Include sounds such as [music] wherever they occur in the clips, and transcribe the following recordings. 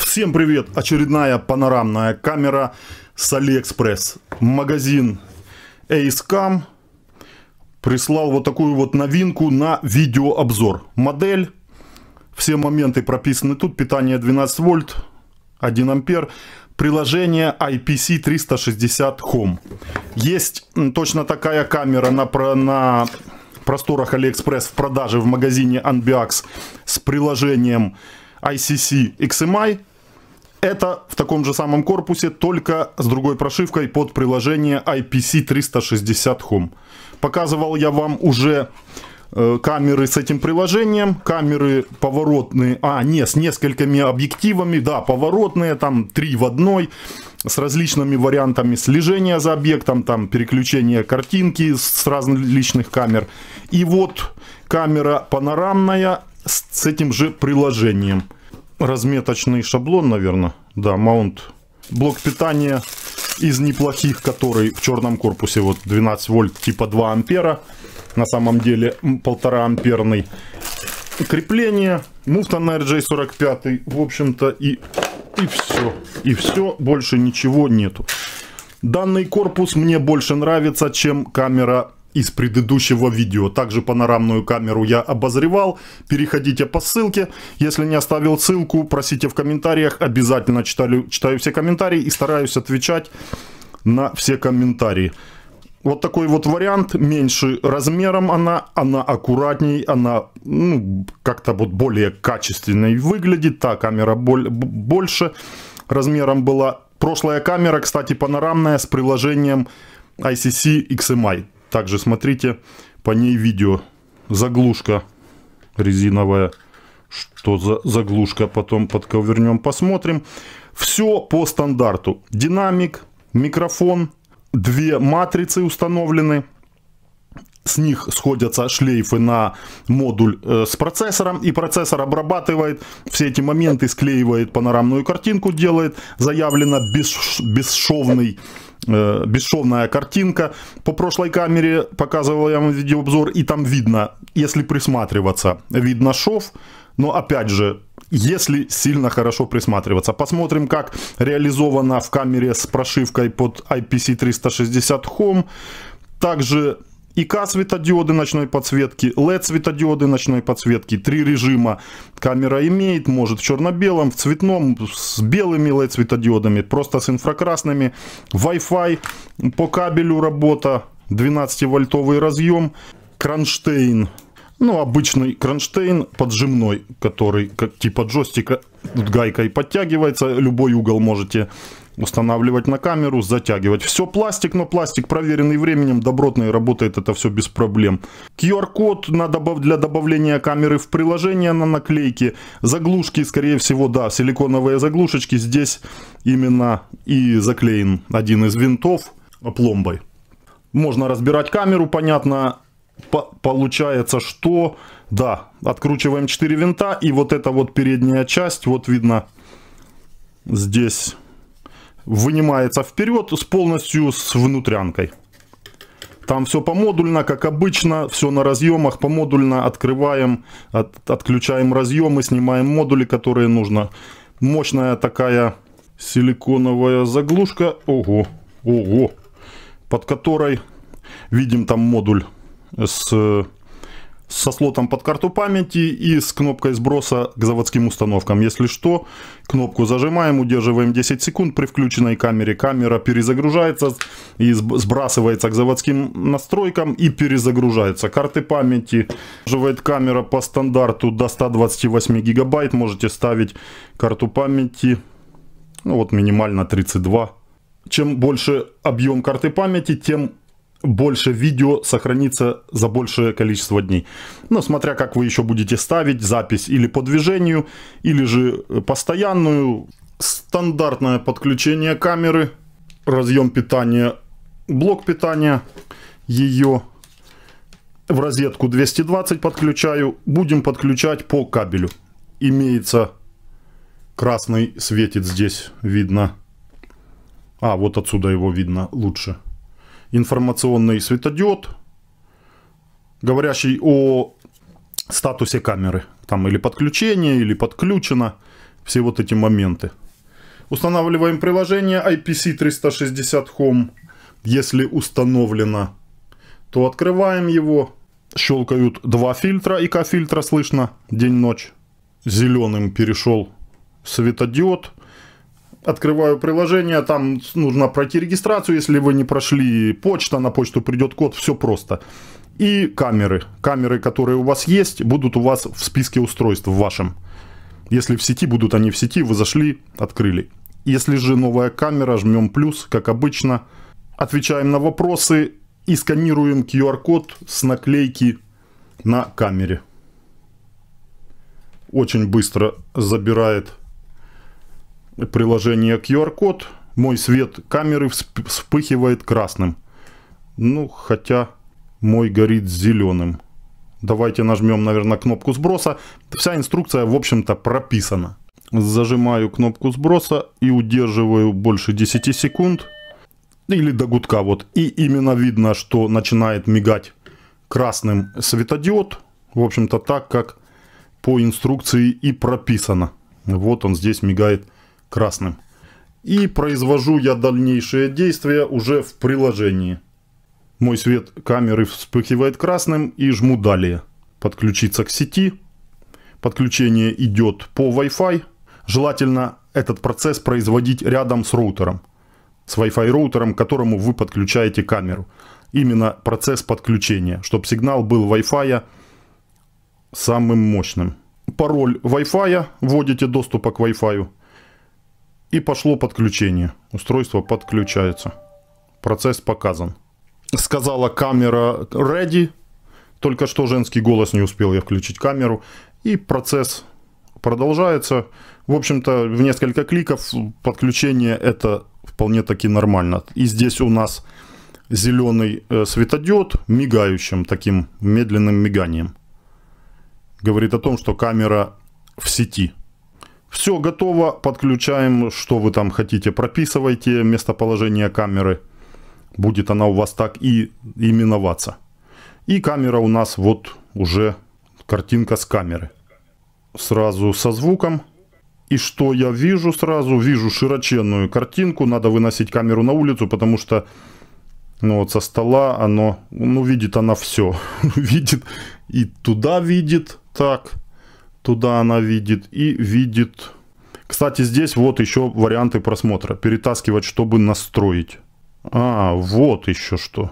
Всем привет! Очередная панорамная камера с AliExpress Магазин Acecam прислал вот такую вот новинку на видеообзор. Модель, все моменты прописаны тут, питание 12 вольт, 1 ампер, приложение IPC 360 Home. Есть точно такая камера на, на просторах AliExpress в продаже в магазине Unbiax с приложением ICC XMI. Это в таком же самом корпусе, только с другой прошивкой под приложение IPC360 Home. Показывал я вам уже э, камеры с этим приложением, камеры поворотные, а, не, с несколькими объективами, да, поворотные, там, три в одной, с различными вариантами слежения за объектом, там, переключение картинки с различных камер. И вот камера панорамная с этим же приложением – разметочный шаблон, наверное. Да, маунт. Блок питания из неплохих, который в черном корпусе. Вот 12 вольт типа 2 ампера. На самом деле 1,5 амперный. Крепление. Муфта на RJ45. В общем-то и, и все. И все. Больше ничего нету. Данный корпус мне больше нравится, чем камера из предыдущего видео. Также панорамную камеру я обозревал. Переходите по ссылке. Если не оставил ссылку, просите в комментариях. Обязательно читаю, читаю все комментарии и стараюсь отвечать на все комментарии. Вот такой вот вариант, меньше размером она, она аккуратней, она ну, как-то вот более качественной выглядит, та камера боль, больше размером была. Прошлая камера, кстати, панорамная с приложением ICC XMI. Также смотрите, по ней видео. Заглушка резиновая. Что за заглушка, потом под ковернем посмотрим. Все по стандарту. Динамик, микрофон, две матрицы установлены. С них сходятся шлейфы на модуль э, с процессором. И процессор обрабатывает все эти моменты, склеивает панорамную картинку, делает заявлено бесшовный Э, бесшовная картинка. По прошлой камере показывал я вам видеообзор, и там видно, если присматриваться, видно шов. Но опять же, если сильно хорошо присматриваться. Посмотрим, как реализовано в камере с прошивкой под IPC360 Home. Также ИК светодиоды ночной подсветки, LED светодиоды ночной подсветки, три режима. Камера имеет, может в черно-белом, в цветном, с белыми LED светодиодами, просто с инфракрасными. Wi-Fi по кабелю работа, 12-вольтовый разъем, кронштейн. Ну, обычный кронштейн поджимной, который как типа джойстика гайкой подтягивается. Любой угол можете устанавливать на камеру, затягивать. Все пластик, но пластик проверенный временем, добротный, работает это все без проблем. QR-код добав для добавления камеры в приложение на наклейке. Заглушки, скорее всего, да, силиконовые заглушечки. Здесь именно и заклеен один из винтов пломбой. Можно разбирать камеру, понятно. По получается, что... Да, откручиваем 4 винта. И вот эта вот передняя часть, вот видно здесь вынимается вперед с полностью с внутрянкой. Там все помодульно, как обычно, все на разъемах, помодульно открываем, от, отключаем разъемы, снимаем модули, которые нужно. Мощная такая силиконовая заглушка, ого, ого, под которой видим там модуль с со слотом под карту памяти и с кнопкой сброса к заводским установкам. Если что, кнопку зажимаем, удерживаем 10 секунд при включенной камере. Камера перезагружается и сбрасывается к заводским настройкам и перезагружается. Карты памяти. Живает камера по стандарту до 128 гигабайт. Можете ставить карту памяти. Ну вот минимально 32. Чем больше объем карты памяти, тем больше видео сохранится за большее количество дней. Но ну, смотря как вы еще будете ставить запись или по движению, или же э, постоянную. Стандартное подключение камеры, разъем питания, блок питания, ее в розетку 220 подключаю. Будем подключать по кабелю. Имеется красный светит здесь, видно. А, вот отсюда его видно лучше информационный светодиод, говорящий о статусе камеры. Там или подключение, или подключено. Все вот эти моменты. Устанавливаем приложение IPC360 Home. Если установлено, то открываем его. Щелкают два фильтра. ИК-фильтра слышно день-ночь. Зеленым перешел светодиод открываю приложение, там нужно пройти регистрацию, если вы не прошли почта, на почту придет код, все просто. И камеры. Камеры, которые у вас есть, будут у вас в списке устройств в вашем. Если в сети будут они в сети, вы зашли, открыли. Если же новая камера, жмем плюс, как обычно. Отвечаем на вопросы и сканируем QR-код с наклейки на камере. Очень быстро забирает приложение QR-код, мой свет камеры вспыхивает красным. Ну, хотя мой горит зеленым. Давайте нажмем, наверное, кнопку сброса. Вся инструкция, в общем-то, прописана. Зажимаю кнопку сброса и удерживаю больше 10 секунд. Или до гудка вот. И именно видно, что начинает мигать красным светодиод. В общем-то, так, как по инструкции и прописано. Вот он здесь мигает красным. И произвожу я дальнейшие действия уже в приложении. Мой свет камеры вспыхивает красным и жму «Далее». Подключиться к сети. Подключение идет по Wi-Fi. Желательно этот процесс производить рядом с роутером. С Wi-Fi роутером, к которому вы подключаете камеру. Именно процесс подключения, чтобы сигнал был Wi-Fi самым мощным. Пароль Wi-Fi, вводите доступа к Wi-Fi. И пошло подключение. Устройство подключается. Процесс показан. Сказала камера ready. Только что женский голос не успел я включить камеру. И процесс продолжается. В общем-то, в несколько кликов подключение это вполне таки нормально. И здесь у нас зеленый э, светодиод мигающим таким медленным миганием. Говорит о том, что камера в сети. Все готово, подключаем, что вы там хотите, прописывайте местоположение камеры. Будет она у вас так и именоваться. И камера у нас вот уже картинка с камеры. Сразу со звуком. И что я вижу сразу? Вижу широченную картинку. Надо выносить камеру на улицу, потому что ну вот со стола оно, ну видит она все. [laughs] видит и туда видит так, Туда она видит и видит... Кстати, здесь вот еще варианты просмотра. Перетаскивать, чтобы настроить. А, вот еще что.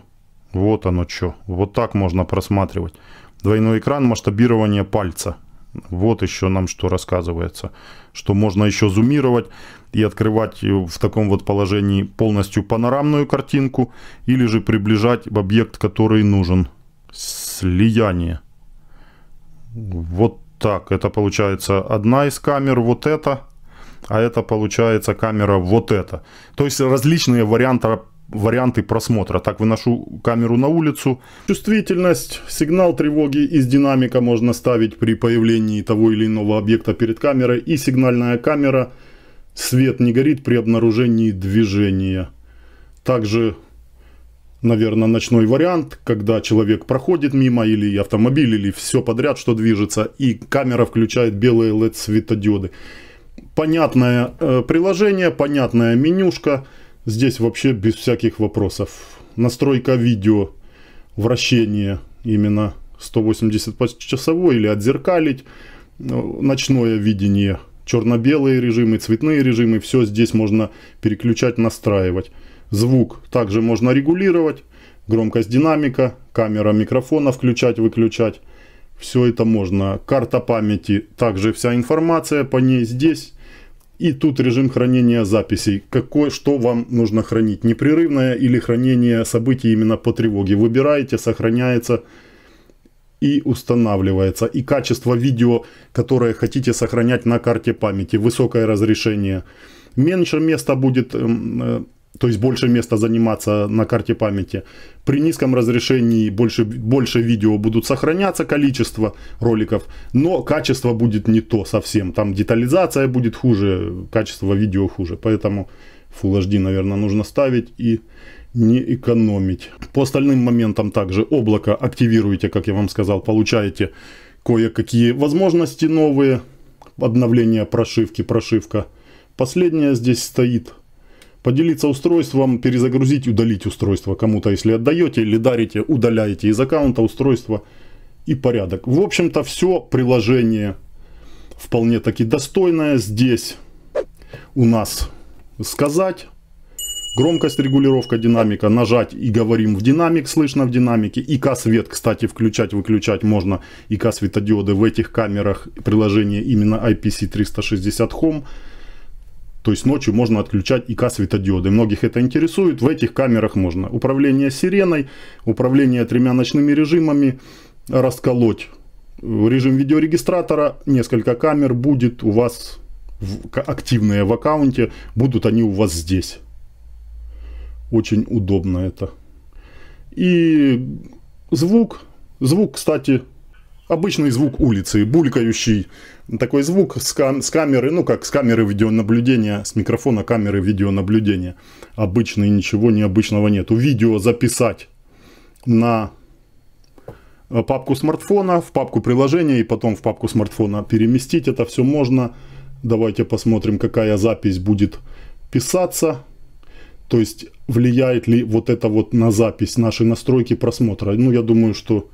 Вот оно что. Вот так можно просматривать. Двойной экран, масштабирование пальца. Вот еще нам что рассказывается. Что можно еще зумировать и открывать э, в таком вот положении полностью панорамную картинку. Или же приближать в объект, который нужен. Слияние. Вот так, это получается одна из камер вот эта, а это получается камера вот эта. То есть различные варианты, варианты просмотра. Так, выношу камеру на улицу. Чувствительность, сигнал тревоги из динамика можно ставить при появлении того или иного объекта перед камерой. И сигнальная камера, свет не горит при обнаружении движения. Также наверное, ночной вариант, когда человек проходит мимо или автомобиль, или все подряд, что движется, и камера включает белые LED-светодиоды. Понятное э, приложение, понятная менюшка. Здесь вообще без всяких вопросов. Настройка видео, вращение именно 180 по часовой или отзеркалить, э, ночное видение, черно-белые режимы, цветные режимы, все здесь можно переключать, настраивать. Звук также можно регулировать. Громкость динамика, камера микрофона включать, выключать. Все это можно. Карта памяти, также вся информация по ней здесь. И тут режим хранения записей. Какой, что вам нужно хранить? Непрерывное или хранение событий именно по тревоге? Выбираете, сохраняется и устанавливается. И качество видео, которое хотите сохранять на карте памяти. Высокое разрешение. Меньше места будет эм, э, то есть больше места заниматься на карте памяти. При низком разрешении больше, больше видео будут сохраняться, количество роликов, но качество будет не то совсем. Там детализация будет хуже, качество видео хуже. Поэтому Full HD, наверное, нужно ставить и не экономить. По остальным моментам также облако активируете, как я вам сказал, получаете кое-какие возможности новые. Обновление прошивки, прошивка. Последняя здесь стоит Поделиться устройством, перезагрузить, удалить устройство кому-то, если отдаете или дарите, удаляете из аккаунта устройство и порядок. В общем-то, все приложение вполне таки достойное здесь у нас сказать. Громкость регулировка динамика. Нажать и говорим в динамик, слышно в динамике. ИК-свет, кстати, включать, выключать можно. ИК-светодиоды в этих камерах. Приложение именно IPC360 Home. То есть ночью можно отключать ИК светодиоды. Многих это интересует. В этих камерах можно управление сиреной, управление тремя ночными режимами расколоть. Режим видеорегистратора, несколько камер будет у вас в, активные в аккаунте, будут они у вас здесь. Очень удобно это. И звук. Звук, кстати, Обычный звук улицы, булькающий такой звук с, кам с камеры, ну как с камеры видеонаблюдения, с микрофона камеры видеонаблюдения. Обычный, ничего необычного нету. Видео записать на э, папку смартфона, в папку приложения и потом в папку смартфона переместить это все можно. Давайте посмотрим, какая запись будет писаться. То есть влияет ли вот это вот на запись нашей настройки просмотра. Ну я думаю, что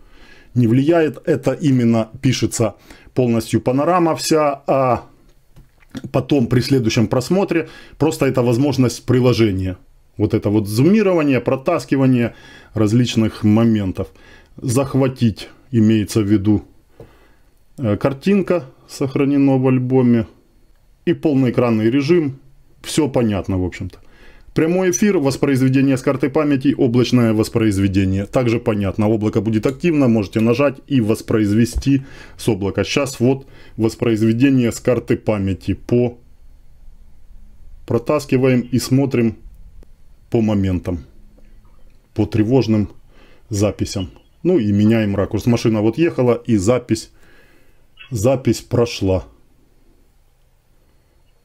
не влияет. Это именно пишется полностью панорама вся, а потом при следующем просмотре просто это возможность приложения. Вот это вот зумирование, протаскивание различных моментов. Захватить имеется в виду э, картинка сохранена в альбоме и полноэкранный режим. Все понятно, в общем-то. Прямой эфир, воспроизведение с карты памяти, облачное воспроизведение. Также понятно, облако будет активно, можете нажать и воспроизвести с облака. Сейчас вот воспроизведение с карты памяти по... Протаскиваем и смотрим по моментам, по тревожным записям. Ну и меняем ракурс. Машина вот ехала и запись, запись прошла.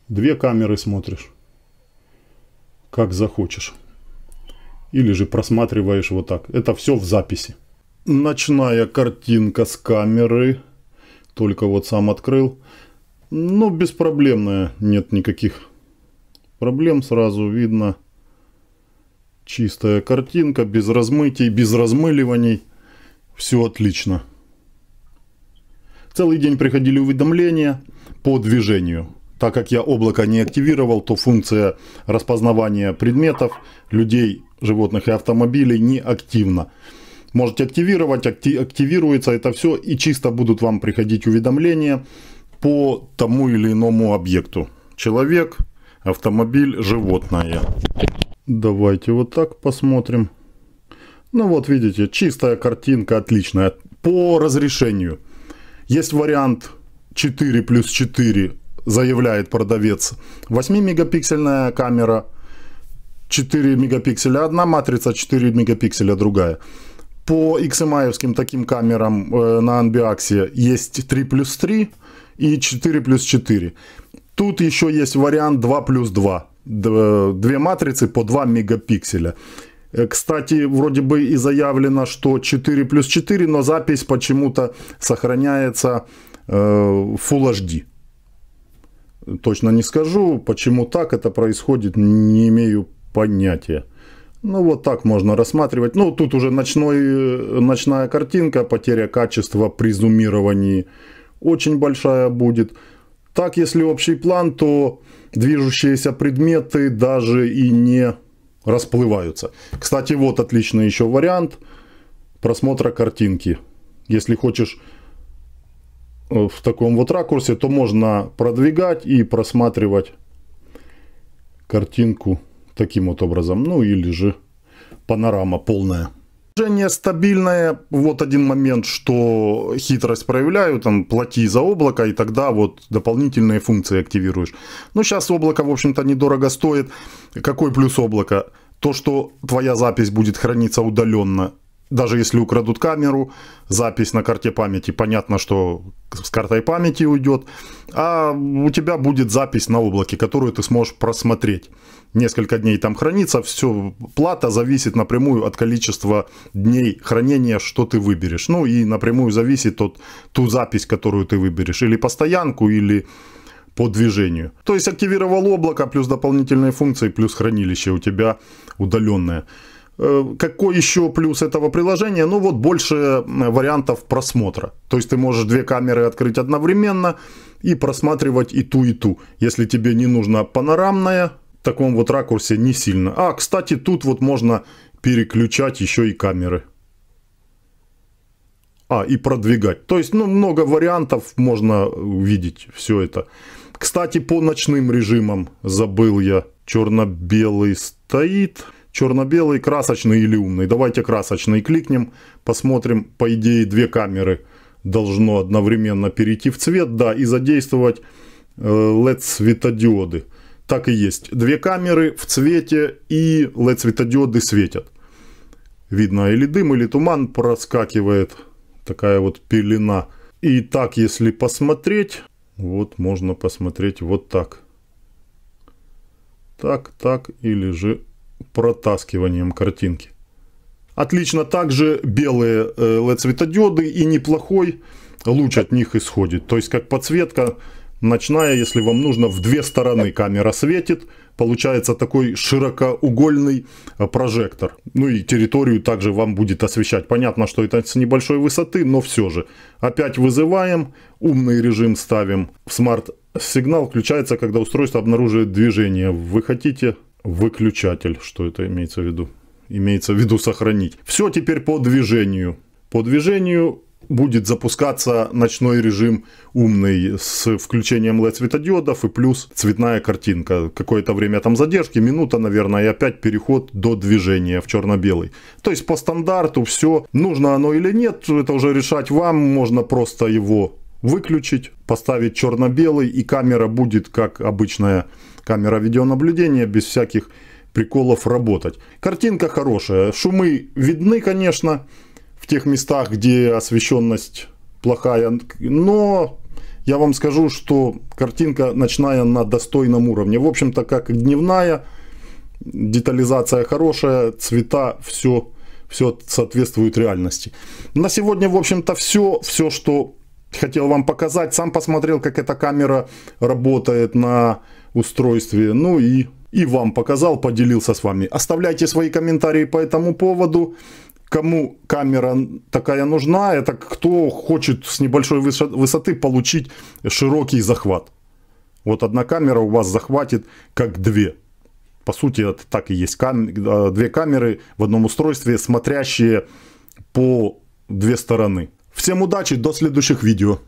Две камеры смотришь как захочешь. Или же просматриваешь вот так. Это все в записи. Ночная картинка с камеры. Только вот сам открыл. Ну, беспроблемная. Нет никаких проблем. Сразу видно. Чистая картинка, без размытий, без размыливаний. Все отлично. Целый день приходили уведомления по движению так как я облако не активировал, то функция распознавания предметов, людей, животных и автомобилей не активна. Можете активировать, акти активируется это все и чисто будут вам приходить уведомления по тому или иному объекту. Человек, автомобиль, животное. Давайте вот так посмотрим. Ну вот видите, чистая картинка, отличная. По разрешению. Есть вариант 4 плюс 4 заявляет продавец. 8-мегапиксельная камера, 4 мегапикселя одна матрица, 4 мегапикселя другая. По XMI эм таким камерам э, на Анбиаксе есть 3 плюс 3 и 4 плюс 4. Тут еще есть вариант 2 плюс 2. Две матрицы по 2 мегапикселя. Э, кстати, вроде бы и заявлено, что 4 плюс 4, но запись почему-то сохраняется э, Full HD точно не скажу. Почему так это происходит, не имею понятия. Ну, вот так можно рассматривать. Ну, тут уже ночной, ночная картинка, потеря качества при зумировании очень большая будет. Так, если общий план, то движущиеся предметы даже и не расплываются. Кстати, вот отличный еще вариант просмотра картинки. Если хочешь Э, в таком вот ракурсе, то можно продвигать и просматривать картинку таким вот образом. Ну или же панорама полная. Движение стабильное. Вот один момент, что хитрость проявляю, там плати за облако, и тогда вот дополнительные функции активируешь. Но ну, сейчас облако, в общем-то, недорого стоит. Какой плюс облака? То, что твоя запись будет храниться удаленно даже если украдут камеру, запись на карте памяти, понятно, что с картой памяти уйдет, а у тебя будет запись на облаке, которую ты сможешь просмотреть. Несколько дней там хранится, все, плата зависит напрямую от количества дней хранения, что ты выберешь. Ну и напрямую зависит от ту запись, которую ты выберешь, или постоянку, или по движению. То есть активировал облако, плюс дополнительные функции, плюс хранилище у тебя удаленное. Э, какой еще плюс этого приложения? Ну вот больше э, вариантов просмотра. То есть ты можешь две камеры открыть одновременно и просматривать и ту, и ту. Если тебе не нужна панорамная, в таком вот ракурсе не сильно. А, кстати, тут вот можно переключать еще и камеры. А, и продвигать. То есть, ну, много вариантов можно увидеть все это. Кстати, по ночным режимам забыл я. Черно-белый стоит черно-белый, красочный или умный. Давайте красочный кликнем, посмотрим, по идее, две камеры должно одновременно перейти в цвет, да, и задействовать LED-светодиоды. Э, так и есть. Две камеры в цвете и LED-светодиоды светят. Видно или дым, или туман проскакивает. Такая вот пелена. И так, если посмотреть, вот можно посмотреть вот так. Так, так или же протаскиванием картинки. Отлично также белые LED-светодиоды э, и неплохой луч от них исходит. То есть как подсветка ночная, если вам нужно, в две стороны камера светит. Получается такой широкоугольный э, прожектор. Ну и территорию также вам будет освещать. Понятно, что это с небольшой высоты, но все же. Опять вызываем, умный режим ставим. Смарт-сигнал включается, когда устройство обнаруживает движение. Вы хотите выключатель, что это имеется в виду? Имеется в виду сохранить. Все теперь по движению. По движению будет запускаться ночной режим умный с включением LED-светодиодов и плюс цветная картинка. Какое-то время там задержки, минута, наверное, и опять переход до движения в черно-белый. То есть по стандарту все, нужно оно или нет, это уже решать вам, можно просто его выключить, поставить черно-белый, и камера будет, как обычная камера видеонаблюдения, без всяких приколов работать. Картинка хорошая, шумы видны, конечно, в тех местах, где освещенность плохая, но я вам скажу, что картинка ночная на достойном уровне. В общем-то, как и дневная, детализация хорошая, цвета все, все соответствует реальности. На сегодня, в общем-то, все. Все, что хотел вам показать. Сам посмотрел, как эта камера работает на устройстве. Ну и, и вам показал, поделился с вами. Оставляйте свои комментарии по этому поводу. Кому камера такая нужна, это кто хочет с небольшой высоты получить широкий захват. Вот одна камера у вас захватит как две. По сути, это так и есть. Кам... Э, две камеры в одном устройстве, смотрящие по две стороны. Всем удачи, до следующих видео.